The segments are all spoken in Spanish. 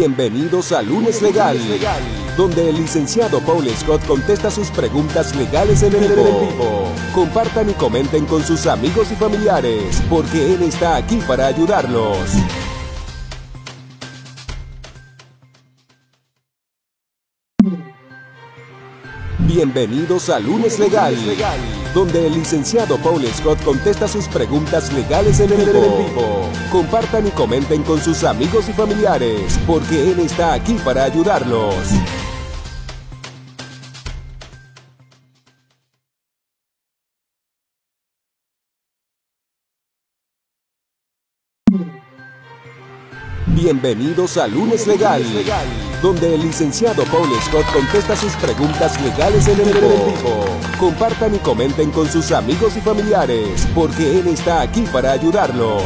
Bienvenidos a Lunes Legal, donde el licenciado Paul Scott contesta sus preguntas legales en el vivo. Compartan y comenten con sus amigos y familiares, porque él está aquí para ayudarlos. Bienvenidos a Lunes Legal donde el licenciado Paul Scott contesta sus preguntas legales en el vivo. Compartan y comenten con sus amigos y familiares, porque él está aquí para ayudarlos. Bienvenidos a Lunes Legal donde el licenciado Paul Scott contesta sus preguntas legales en el vivo. Compartan y comenten con sus amigos y familiares, porque él está aquí para ayudarlos.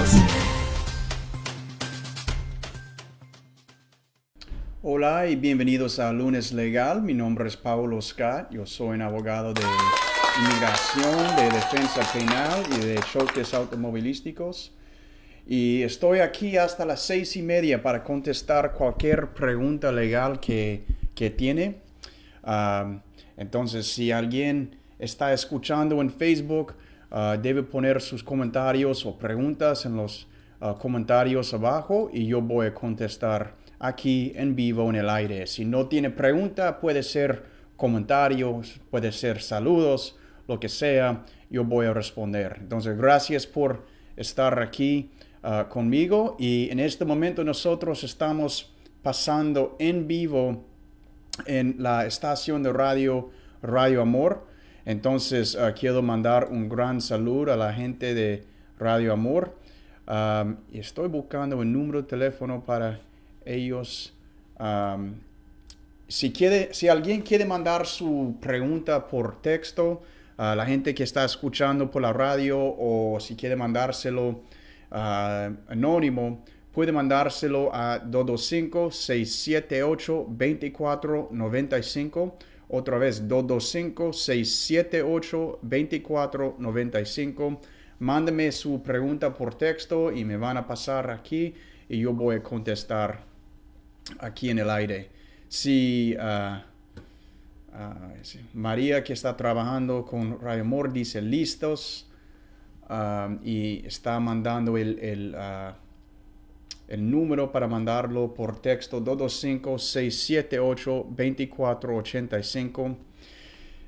Hola y bienvenidos a Lunes Legal. Mi nombre es Paulo Scott. Yo soy un abogado de inmigración, de defensa penal y de choques automovilísticos y estoy aquí hasta las seis y media para contestar cualquier pregunta legal que, que tiene. entonces, si alguien está escuchando en Facebook, ah, debe poner sus comentarios o preguntas en los ah, comentarios abajo y yo voy a contestar aquí en vivo en el aire. Si no tiene pregunta, puede ser comentarios, puede ser saludos, lo que sea, yo voy a responder. Entonces, gracias por estar aquí. Ah, conmigo y en este momento nosotros estamos pasando en vivo en la estación de radio Radio Amor. Entonces ah, quiero mandar un gran saludo a la gente de Radio Amor. estoy buscando el número de teléfono para ellos. si, quiere, si alguien quiere mandar su pregunta por texto, a la gente que está escuchando por la radio o si quiere mandárselo Ah, anónimo, puede mandárselo a 225-678-2495. Otra vez, 225-678-2495. Mándame su pregunta por texto y me van a pasar aquí y yo voy a contestar aquí en el aire. Si ah, ah, María que está trabajando con Radio Amor dice listos. Um, y está mandando el, uh, el, número para mandarlo por texto 225-678-2485.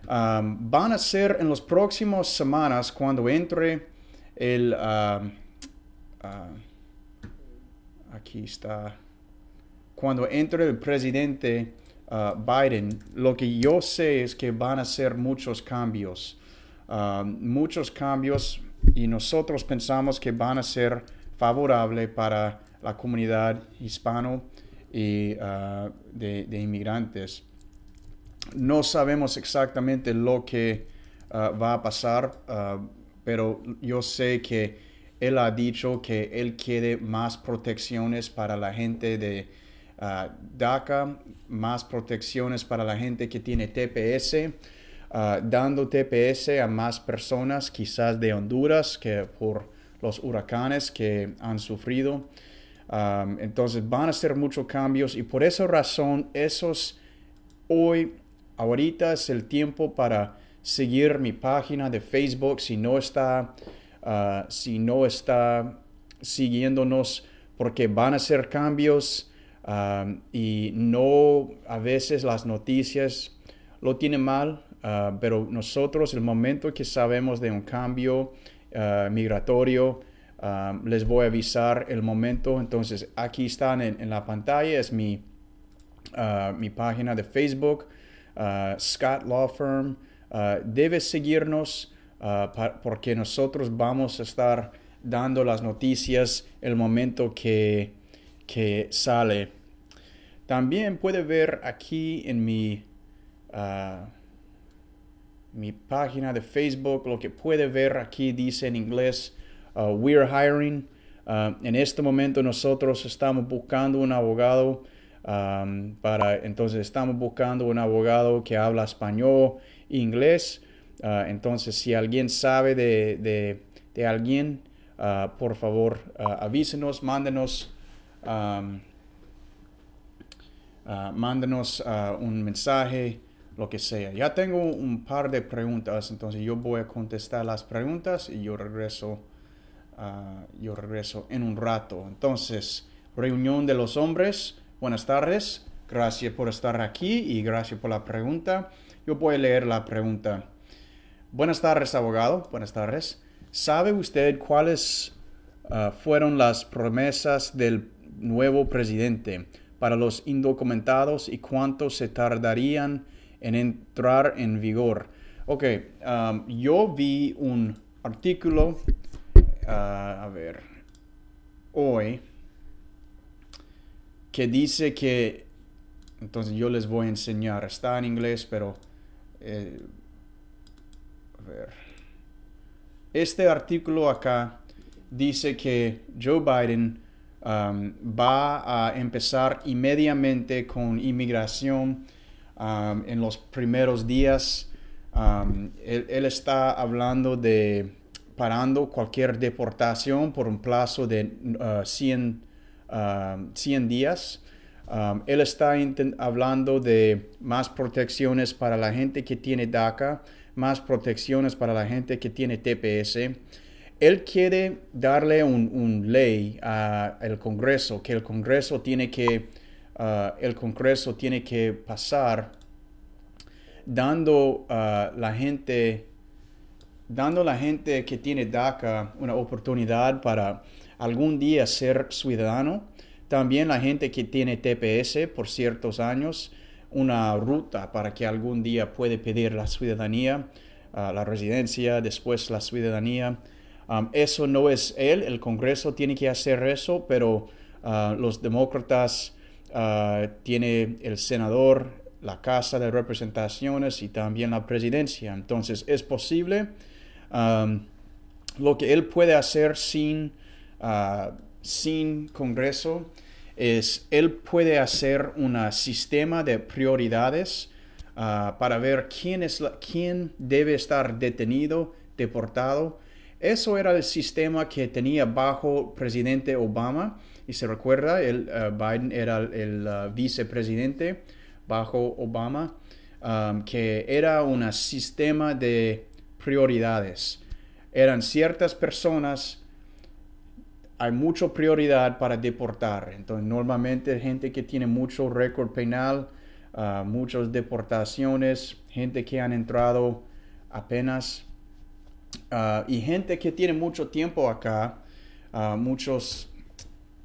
Um, van a ser en las próximas semanas cuando entre el... Uh, uh, aquí está. Cuando entre el presidente Biden, lo que yo sé es que van a ser muchos cambios. Um, muchos cambios y nosotros pensamos que van a ser favorables para la comunidad hispano y ah, de, inmigrantes. No sabemos exactamente lo que ah, va a pasar, ah, pero yo sé que él ha dicho que él quiere más protecciones para la gente de DACA, más protecciones para la gente que tiene TPS Ah, dando TPS a más personas, quizás de Honduras, que por los huracanes que han sufrido. Ah, entonces van a ser muchos cambios y por esa razón esos hoy, ahorita es el tiempo para seguir mi página de Facebook si no está, ah, si no está siguiéndonos porque van a ser cambios y no a veces las noticias lo tienen mal Ah, pero nosotros, el momento que sabemos de un cambio ah, migratorio, ah, les voy a avisar el momento. Entonces, aquí están en, la pantalla, es mi, mi página de Facebook, Scott Law Firm. debes seguirnos porque nosotros vamos a estar dando las noticias el momento que, que sale. También puede ver aquí en mi mi página de Facebook, lo que puede ver aquí dice en inglés, uh, we're hiring. Uh, en este momento nosotros estamos buscando un abogado um, para, entonces estamos buscando un abogado que habla español, e inglés. Uh, entonces, si alguien sabe de, alguien, por favor avísenos, mándenos. Um, mándenos un mensaje lo que sea. Ya tengo un par de preguntas, entonces yo voy a contestar las preguntas y yo regreso, ah, yo regreso en un rato. Entonces, reunión de los hombres, buenas tardes, gracias por estar aquí y gracias por la pregunta. Yo voy a leer la pregunta. Buenas tardes, abogado, buenas tardes. ¿Sabe usted cuáles ah, fueron las promesas del nuevo presidente para los indocumentados y cuánto se tardarían en entrar en vigor. Ok, um, yo vi un artículo, uh, a ver, hoy, que dice que, entonces yo les voy a enseñar, está en inglés, pero, eh, a ver, este artículo acá dice que Joe Biden um, va a empezar inmediatamente con inmigración Um, en los primeros días, um, él, está hablando de parando cualquier deportación por un plazo de 100, uh, 100, um, días. él está hablando de más protecciones para la gente que tiene DACA, más protecciones para la gente que tiene TPS. Él quiere darle un, un ley al Congreso, que el Congreso tiene que Ah, el Congreso tiene que pasar dando a ah, la gente dando la gente que tiene DACA una oportunidad para algún día ser ciudadano. También la gente que tiene TPS por ciertos años, una ruta para que algún día puede pedir la ciudadanía, ah, la residencia, después la ciudadanía. eso no es él, el Congreso tiene que hacer eso, pero los demócratas Ah, tiene el senador, la Casa de Representaciones y también la presidencia. Entonces es posible lo que él puede hacer ah, sin, Congreso es él puede hacer un sistema de prioridades ah, para ver quién, es quién debe estar detenido, deportado. Eso era el sistema que tenía bajo presidente Obama y se recuerda, el, eh, Biden era el eh, vicepresidente bajo Obama, um, que era un sistema de prioridades. Eran ciertas personas, hay mucha prioridad para deportar. Entonces, normalmente gente que tiene mucho récord penal, uh, muchas deportaciones, gente que han entrado apenas uh, y gente que tiene mucho tiempo acá, uh, muchos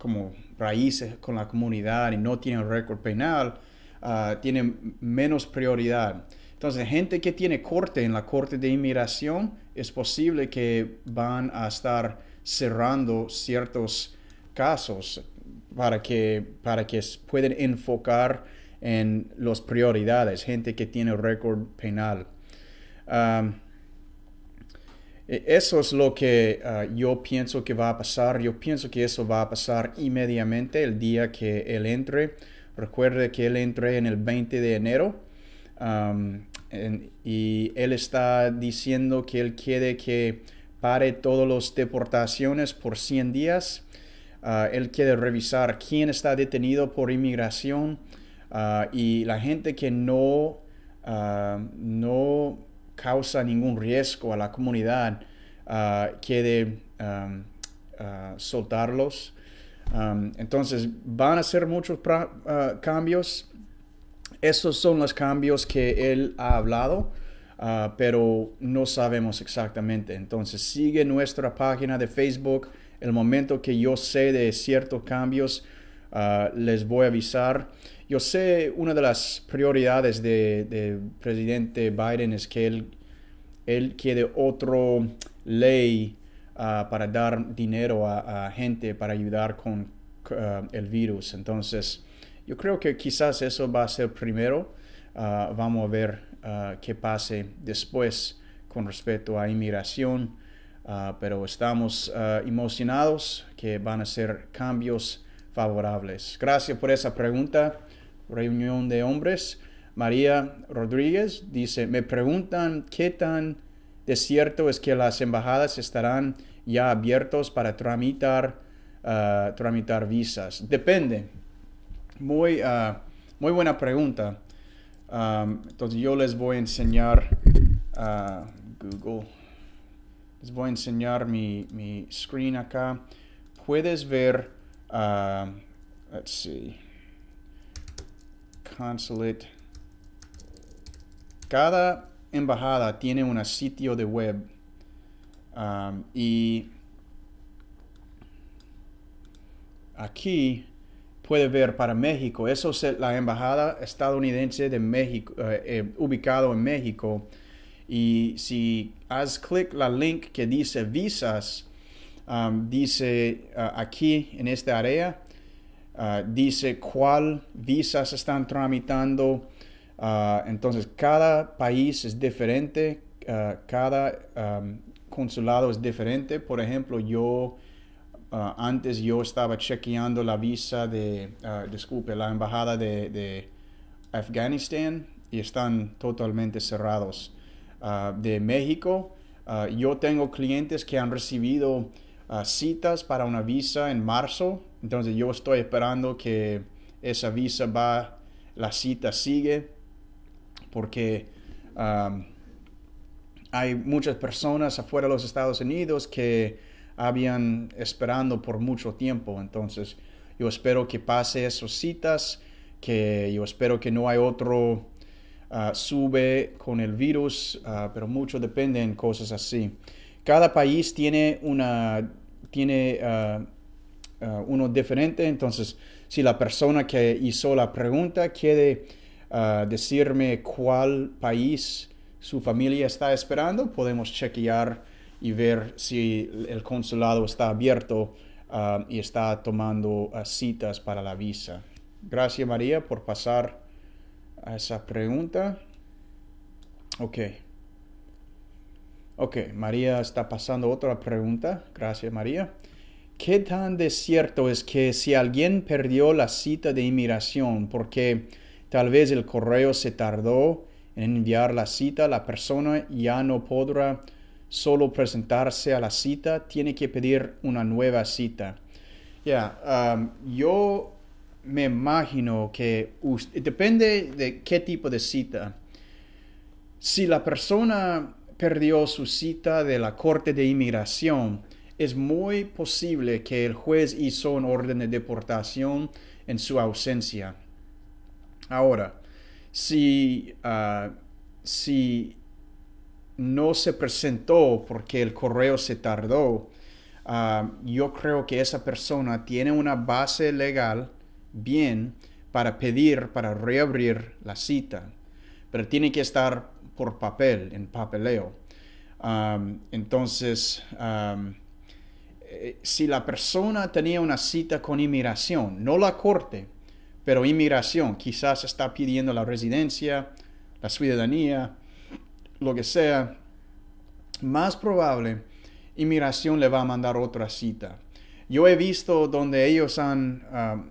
como raíces con la comunidad y no tienen récord penal, ah, tienen menos prioridad. Entonces, gente que tiene corte en la corte de inmigración, es posible que van a estar cerrando ciertos casos para que, para que puedan enfocar en las prioridades, gente que tiene récord penal. Ah, e eso es lo que ah, yo pienso que va a pasar. Yo pienso que eso va a pasar inmediatamente el día que él entre. Recuerde que él entre en el 20 de enero y él está diciendo que él quiere que pare todas las deportaciones por 100 días. Ah, él quiere revisar quién está detenido por inmigración ah, y la gente que no, no causa ningún riesgo a la comunidad ah, que de ah, soltarlos. entonces van a ser muchos ah, cambios. Esos son los cambios que él ha hablado, pero no sabemos exactamente. Entonces sigue nuestra página de Facebook. El momento que yo sé de ciertos cambios, les voy a avisar. Yo sé una de las prioridades del de presidente Biden es que él, él quiere otro ley ah, para dar dinero a, gente para ayudar con ah, el virus. Entonces, yo creo que quizás eso va a ser primero. Ah, vamos a ver qué pase después con respecto a inmigración. pero estamos emocionados que van a ser cambios favorables. Gracias por esa pregunta reunión de hombres, María Rodríguez, dice, me preguntan qué tan desierto es que las embajadas estarán ya abiertos para tramitar, ah, tramitar visas. Depende. Muy, ah, muy buena pregunta. entonces yo les voy a enseñar ah, Google. Les voy a enseñar mi, mi screen acá. Puedes ver, let's see consulate. Cada embajada tiene un sitio de web um, y aquí puede ver para México. Eso es la embajada estadounidense de México, eh, eh, ubicado en México. Y si haz clic la link que dice visas, um, dice uh, aquí en esta área, Ah, dice cuál visa se están tramitando. Ah, entonces, cada país es diferente, ah, cada consulado es diferente. Por ejemplo, yo antes yo estaba chequeando la visa de, disculpe, la embajada de, de Afganistán y están totalmente cerrados. de México, yo tengo clientes que han recibido citas para una visa en marzo entonces yo estoy esperando que esa visa va, la cita sigue, porque um, hay muchas personas afuera de los Estados Unidos que habían esperando por mucho tiempo. Entonces yo espero que pase esas citas, que yo espero que no hay otro uh, sube con el virus, uh, pero mucho depende en cosas así. Cada país tiene una... Tiene, uh, Uh, uno diferente. Entonces, si la persona que hizo la pregunta quiere uh, decirme cuál país su familia está esperando, podemos chequear y ver si el consulado está abierto uh, y está tomando citas para la visa. Gracias María por pasar a esa pregunta. Ok. Ok, María está pasando otra pregunta. Gracias María qué tan cierto es que si alguien perdió la cita de inmigración porque tal vez el correo se tardó en enviar la cita, la persona ya no podrá solo presentarse a la cita, tiene que pedir una nueva cita. Ya, yo me imagino que depende de qué tipo de cita. Si la persona perdió su cita de la Corte de Inmigración, es muy posible que el juez hizo un orden de deportación en su ausencia. Ahora, si, ah, si no se presentó porque el correo se tardó, ah, yo creo que esa persona tiene una base legal bien para pedir, para reabrir la cita, pero tiene que estar por papel, en papeleo. Ah, entonces, si la persona tenía una cita con inmigración, no la corte, pero inmigración, quizás está pidiendo la residencia, la ciudadanía, lo que sea, más probable, inmigración le va a mandar otra cita. Yo he visto donde ellos han, ah,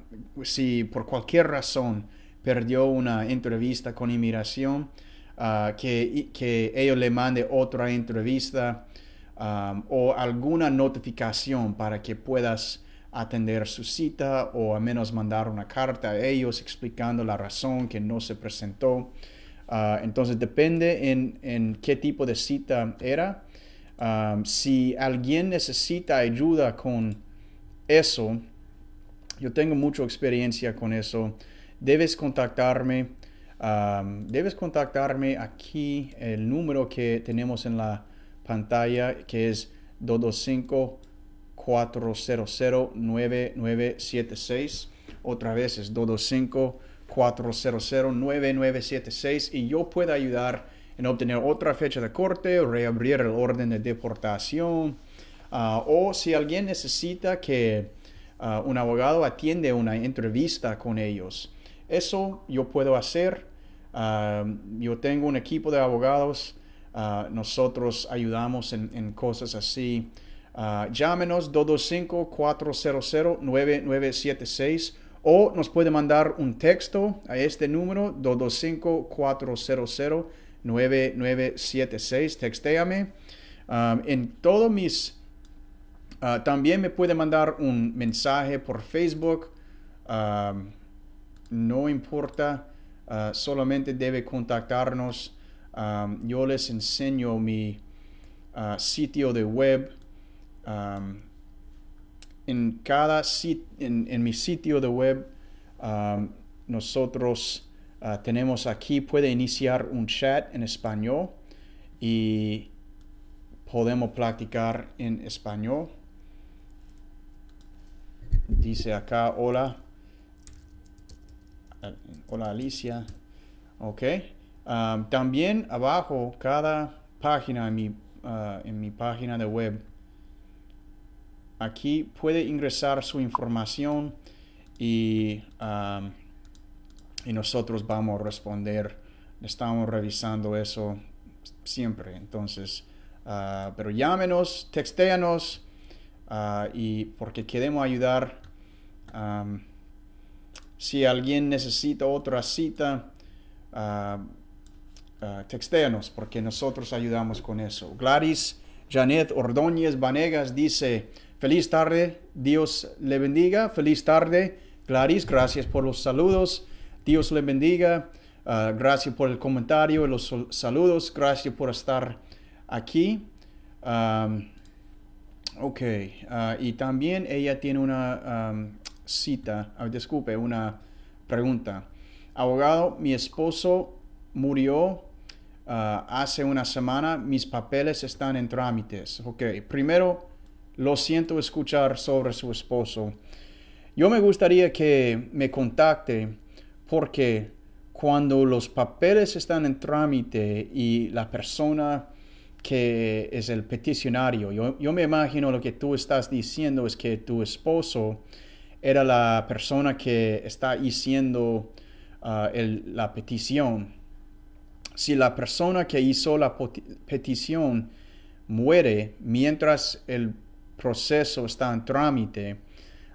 si por cualquier razón perdió una entrevista con inmigración, ah, que, que ellos le mande otra entrevista. Um, o alguna notificación para que puedas atender su cita o al menos mandar una carta a ellos explicando la razón que no se presentó. Uh, entonces depende en, en, qué tipo de cita era. Um, si alguien necesita ayuda con eso, yo tengo mucha experiencia con eso, debes contactarme. Um, debes contactarme aquí el número que tenemos en la pantalla que es 225-400-9976. Otra vez es 225-400-9976 y yo puedo ayudar en obtener otra fecha de corte, reabrir el orden de deportación ah, o si alguien necesita que ah, un abogado atiende una entrevista con ellos. Eso yo puedo hacer. Ah, yo tengo un equipo de abogados Ah, nosotros ayudamos en, cosas así. Ah, llámenos 225-400-9976 o nos puede mandar un texto a este número 225-400-9976. Textéame. Ah, en todos mis... también me puede mandar un mensaje por Facebook. no importa, solamente debe contactarnos Um, yo les enseño mi uh, sitio de web. Um, en cada en, mi sitio de web, um, nosotros uh, tenemos aquí, puede iniciar un chat en español y podemos practicar en español. Dice acá, hola. Hola Alicia. Ok. Ah, también abajo, cada página en mi, ah, en mi página de web, aquí puede ingresar su información y, ah, y nosotros vamos a responder. Estamos revisando eso siempre. Entonces, pero llámenos, textéanos y porque queremos ayudar. si alguien necesita otra cita, Ah, Textéanos, porque nosotros ayudamos con eso. Gladys Janet Ordóñez Vanegas dice, feliz tarde, Dios le bendiga, feliz tarde, Gladys, gracias por los saludos, Dios le bendiga, ah, gracias por el comentario, los saludos, gracias por estar aquí. ok, ah, y también ella tiene una cita, disculpe, una pregunta. Abogado, mi esposo murió Ah, hace una semana mis papeles están en trámites. Ok, primero, lo siento escuchar sobre su esposo. Yo me gustaría que me contacte porque cuando los papeles están en trámite y la persona que es el peticionario, yo, me imagino lo que tú estás diciendo es que tu esposo era la persona que está haciendo ah, la petición si la persona que hizo la petición muere mientras el proceso está en trámite,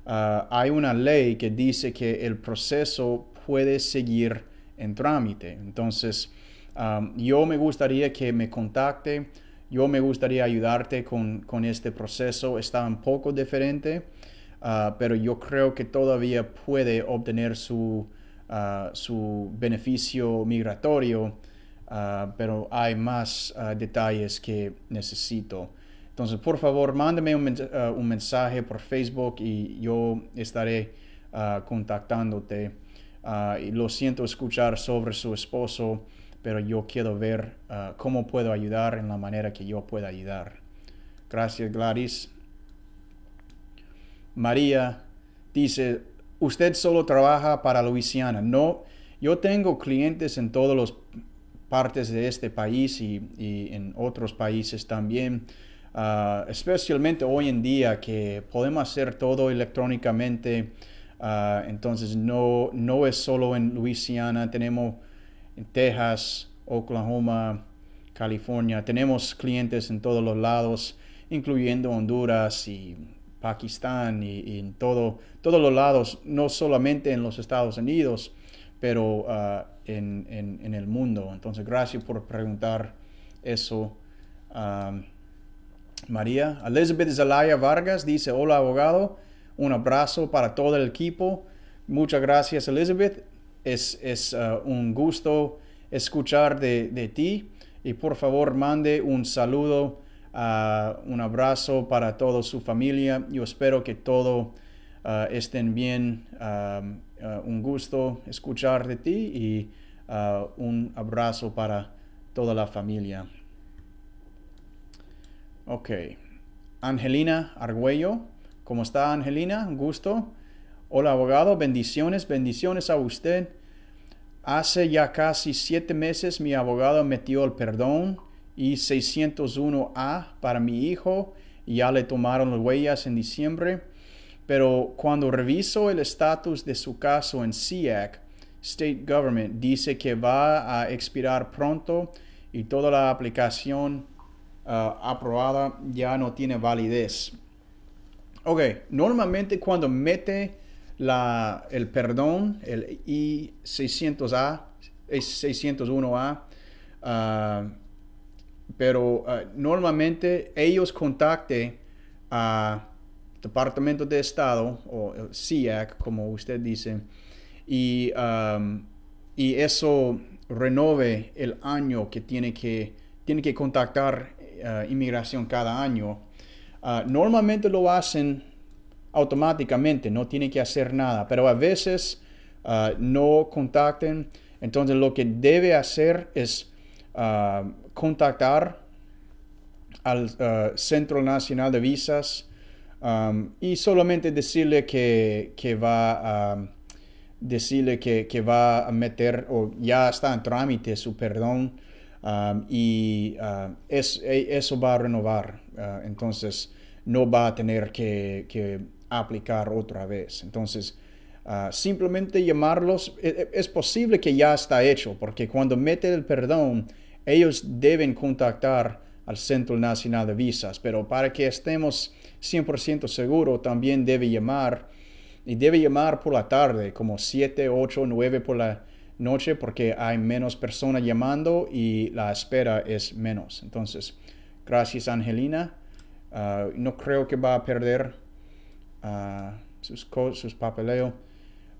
ah, hay una ley que dice que el proceso puede seguir en trámite. Entonces, ah, yo me gustaría que me contacte, yo me gustaría ayudarte con, este proceso. Está un poco diferente, ah, pero yo creo que todavía puede obtener su, su beneficio migratorio Ah, pero hay más ah, detalles que necesito. Entonces, por favor, mándame ah, un, mensaje por Facebook y yo estaré contactándote. lo siento escuchar sobre su esposo, pero yo quiero ver cómo puedo ayudar en la manera que yo pueda ayudar. Gracias, Gladys. María dice, usted solo trabaja para Luisiana. No, yo tengo clientes en todos los partes de este país y, en otros países también. Ah, especialmente hoy en día que podemos hacer todo electrónicamente. Ah, entonces no, no es solo en Luisiana, tenemos en Texas, Oklahoma, California, tenemos clientes en todos los lados, incluyendo Honduras y Pakistán y, en todo, todos los lados, no solamente en los Estados Unidos pero ah, en, en, el mundo. Entonces, gracias por preguntar eso. Ah, María Elizabeth Zelaya Vargas dice, hola abogado, un abrazo para todo el equipo. Muchas gracias Elizabeth, es, ah, un gusto escuchar de, ti y por favor mande un saludo, un abrazo para toda su familia. Yo espero que todo eh, estén bien. Eh, eh, un gusto escuchar de ti y un abrazo para toda la familia. Ok. Angelina Argüello. ¿Cómo está Angelina? Un gusto. Hola abogado, bendiciones, bendiciones a usted. Hace ya casi siete meses mi abogado metió el perdón y 601A para mi hijo. Ya le tomaron las huellas en diciembre. Pero cuando reviso el estatus de su caso en SIAC, State Government dice que va a expirar pronto y toda la aplicación ah, aprobada ya no tiene validez. Ok, normalmente cuando mete la, el perdón, el I600A, 601A, ah, pero ah, normalmente ellos contacte a Departamento de Estado, o CIAC, como usted dice, um, y, eso renove el año que tiene que, tiene que contactar uh, inmigración cada año. Uh, normalmente lo hacen automáticamente, no tiene que hacer nada, pero a veces uh, no contacten. Entonces lo que debe hacer es contactar al Centro Nacional de Visas Um, y solamente decirle que, va a um, decirle que, va a meter o ya está en trámite su perdón um, y uh, e, eso va a renovar. Uh, entonces no va a tener que, aplicar otra vez. Entonces uh, simplemente llamarlos, e, e, es, posible que ya está hecho porque cuando mete el perdón ellos deben contactar al Centro Nacional de Visas, pero para que estemos 100% seguro, también debe llamar y debe llamar por la tarde, como 7, 8, 9 por la noche, porque hay menos personas llamando y la espera es menos. Entonces, gracias Angelina. Ah, no creo que va a perder ah, sus, papeleo. papeleos.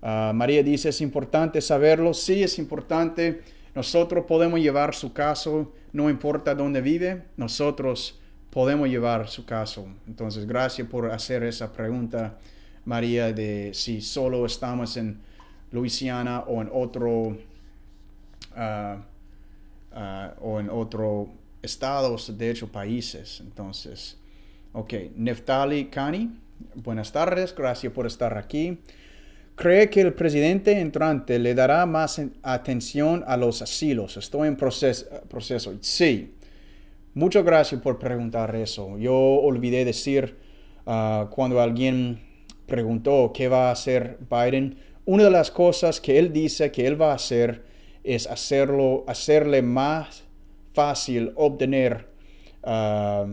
Ah, María dice, es importante saberlo. Sí, es importante nosotros podemos llevar su caso, no importa dónde vive, nosotros podemos llevar su caso. Entonces, gracias por hacer esa pregunta, María, de si solo estamos en Luisiana o en otro... estado, ah, ah, o en otro estados, de hecho países. Entonces, ok, Neftali Kani, buenas tardes, gracias por estar aquí. Cree que el presidente entrante le dará más atención a los asilos. Estoy en proceso. Sí. Muchas gracias por preguntar eso. Yo olvidé decir ah, cuando alguien preguntó qué va a hacer Biden. Una de las cosas que él dice que él va a hacer es hacerlo, hacerle más fácil obtener, ah,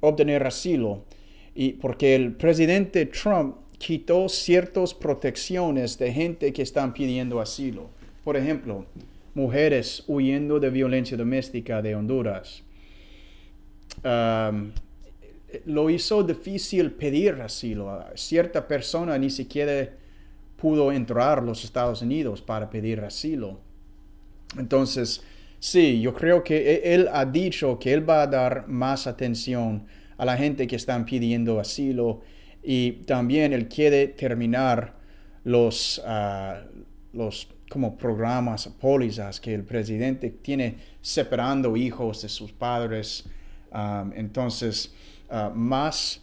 obtener asilo. Y porque el presidente Trump quitó ciertas protecciones de gente que están pidiendo asilo. Por ejemplo, mujeres huyendo de violencia doméstica de Honduras. lo hizo difícil pedir asilo. Cierta persona ni siquiera pudo entrar a los Estados Unidos para pedir asilo. Entonces, sí, yo creo que e-, él ha dicho que él va a dar más atención a la gente que están pidiendo asilo y también él quiere terminar los, ah, los como programas, pólizas que el presidente tiene separando hijos de sus padres. entonces, ah, más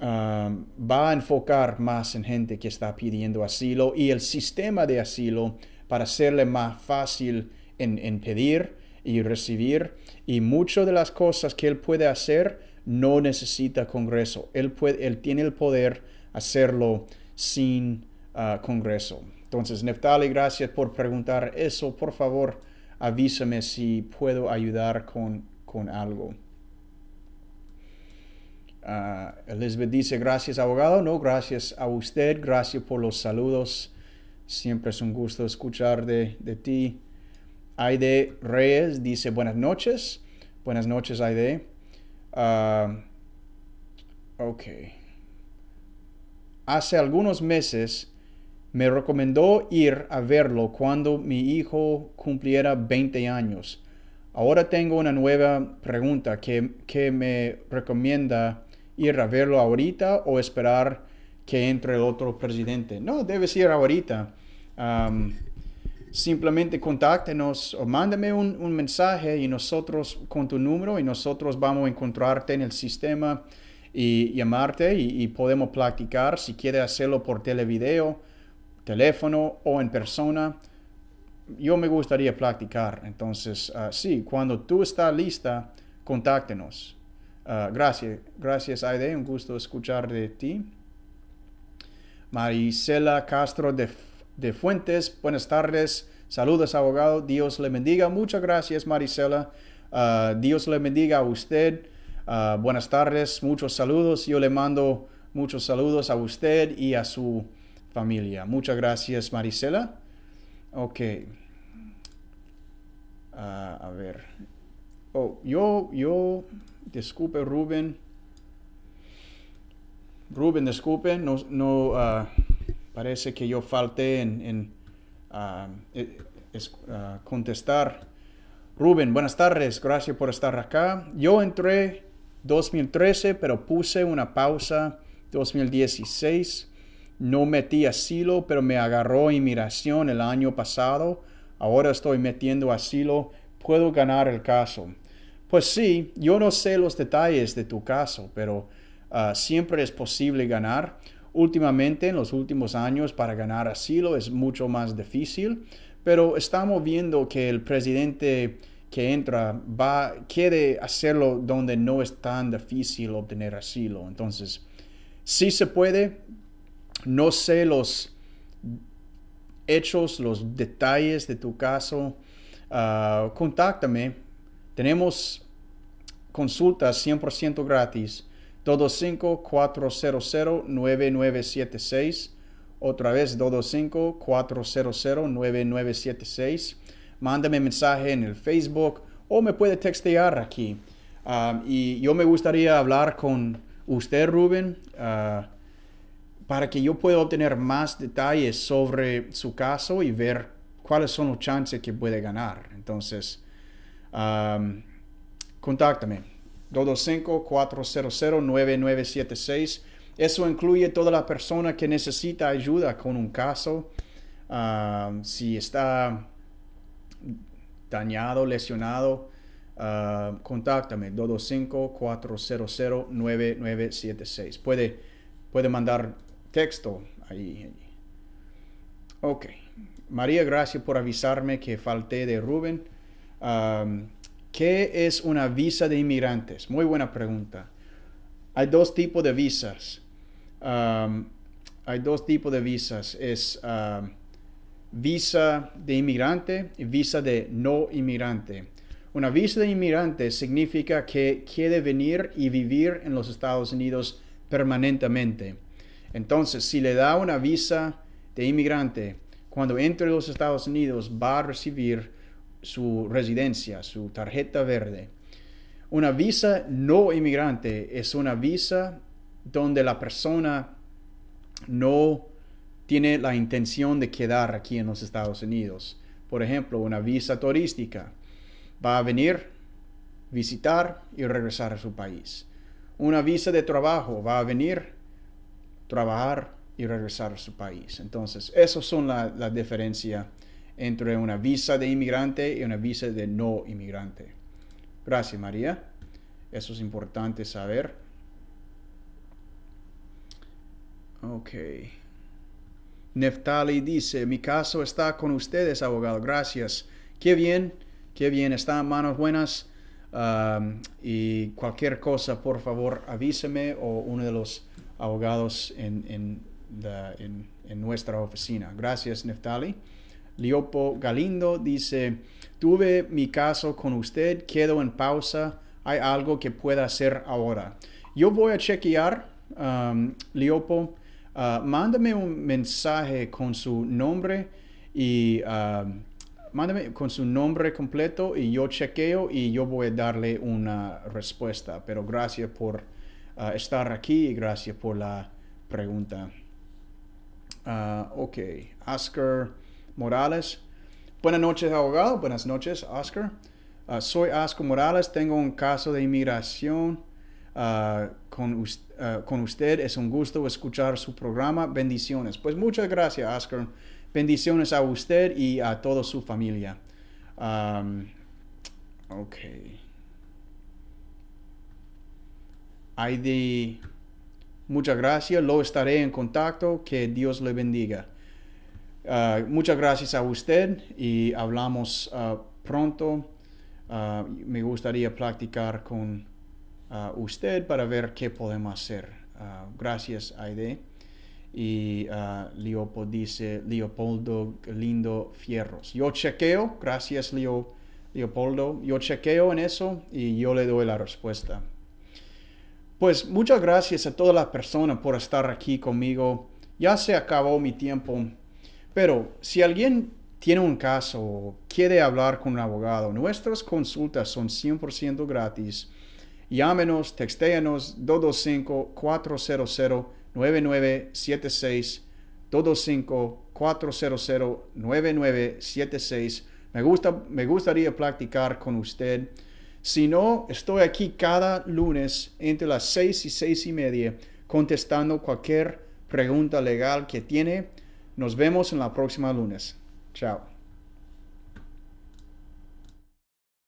va a enfocar más en gente que está pidiendo asilo y el sistema de asilo para hacerle más fácil en, en pedir y recibir. Y muchas de las cosas que él puede hacer no necesita Congreso. Él, puede, él tiene el poder hacerlo sin ah, Congreso. Entonces, Neftali, gracias por preguntar eso. Por favor, avísame si puedo ayudar con, con algo. Ah, Elizabeth dice, gracias abogado. No, gracias a usted. Gracias por los saludos. Siempre es un gusto escuchar de, de ti. Aide Reyes dice, buenas noches. Buenas noches, Aide. Ah, ok. Hace algunos meses me recomendó ir a verlo cuando mi hijo cumpliera 20 años. Ahora tengo una nueva pregunta que, me recomienda ir a verlo ahorita o esperar que entre el otro presidente. No, debes ir ahorita simplemente contáctenos o mándame un, mensaje y nosotros con tu número y nosotros vamos a encontrarte en el sistema y llamarte y, podemos platicar si quieres hacerlo por televideo, teléfono o en persona. Yo me gustaría platicar. Entonces, ah, sí, cuando tú estás lista, contáctenos. Ah, gracias, gracias Aide, un gusto escuchar de ti. Marisela Castro de de Fuentes. Buenas tardes. Saludos, abogado. Dios le bendiga. Muchas gracias, Marisela. Ah, Dios le bendiga a usted. Ah, buenas tardes. Muchos saludos. Yo le mando muchos saludos a usted y a su familia. Muchas gracias, Marisela. Ok. Ah, a ver. Oh, yo, yo, disculpe, Rubén. Rubén, disculpe, no, no, parece que yo falté en, ah, eh, ah, contestar. Rubén, buenas tardes, gracias por estar acá. Yo entré 2013, pero puse una pausa 2016. No metí asilo, pero me agarró inmigración el año pasado. Ahora estoy metiendo asilo. Puedo ganar el caso. Pues sí, yo no sé los detalles de tu caso, pero ah, siempre es posible ganar. Últimamente, en los últimos años, para ganar asilo es mucho más difícil, pero estamos viendo que el presidente que entra va, quiere hacerlo donde no es tan difícil obtener asilo. Entonces, si se puede, no sé los hechos, los detalles de tu caso, ah, contáctame. Tenemos consultas 100% gratis 225-400-9976. Otra vez, 225-400-9976. Mándame mensaje en el Facebook o me puede textear aquí. Ah, y yo me gustaría hablar con usted, Rubén, ah, para que yo pueda obtener más detalles sobre su caso y ver cuáles son los chances que puede ganar. Entonces, um, contáctame. 225-400-9976. Eso incluye toda la persona que necesita ayuda con un caso. Ah, si está dañado, lesionado, uh, contáctame 225-400-9976. Puede, puede mandar texto ahí. Ok. María, gracias por avisarme que falté de Rubén. Ah, ¿Qué es una visa de inmigrantes? Muy buena pregunta. Hay dos tipos de visas. Um, hay dos tipos de visas. Es um, visa de inmigrante y visa de no inmigrante. Una visa de inmigrante significa que quiere venir y vivir en los Estados Unidos permanentemente. Entonces, si le da una visa de inmigrante, cuando entre los Estados Unidos va a recibir su residencia, su tarjeta verde. Una visa no inmigrante es una visa donde la persona no tiene la intención de quedar aquí en los Estados Unidos. Por ejemplo, una visa turística. Va a venir, visitar y regresar a su país. Una visa de trabajo. Va a venir, trabajar y regresar a su país. Entonces, esas son las la diferencia entre una visa de inmigrante y una visa de no inmigrante. Gracias, María. Eso es importante saber. Ok. Neftali dice, mi caso está con ustedes, abogado. Gracias. Qué bien, qué bien. Están manos buenas. y cualquier cosa, por favor, avíseme o uno de los abogados en nuestra oficina. Gracias, Neftali. Liopo Galindo dice, tuve mi caso con usted, quedo en pausa, hay algo que pueda hacer ahora. Yo voy a chequear, um, Liopo, uh, mándame un mensaje con su nombre y um, con su nombre completo y yo chequeo y yo voy a darle una respuesta. Pero gracias por uh, estar aquí y gracias por la pregunta. Uh, ok, Oscar. Morales. Buenas noches, abogado. Buenas noches, Oscar. Ah, soy Oscar Morales. Tengo un caso de inmigración ah, ah, con, usted. Es un gusto escuchar su programa. Bendiciones. Pues muchas gracias, Oscar. Bendiciones a usted y a toda su familia. ok. de. Muchas gracias. Lo estaré en contacto. Que Dios le bendiga. Ah, muchas gracias a usted y hablamos ah, pronto. Ah, me gustaría practicar con usted para ver qué podemos hacer. gracias, Aide. Y Leopoldo dice, Leopoldo Lindo Fierros. Yo chequeo, gracias Leo, Leopoldo. Yo chequeo en eso y yo le doy la respuesta. Pues muchas gracias a todas las personas por estar aquí conmigo. Ya se acabó mi tiempo. Pero si alguien tiene un caso o quiere hablar con un abogado, nuestras consultas son 100% gratis. Llámenos, textéanos 225-400-9976. 225-400-9976. Me, gusta, me gustaría platicar con usted. Si no, estoy aquí cada lunes entre las 6 y 6 y media contestando cualquier pregunta legal que tiene nos vemos en la próxima lunes. Chao.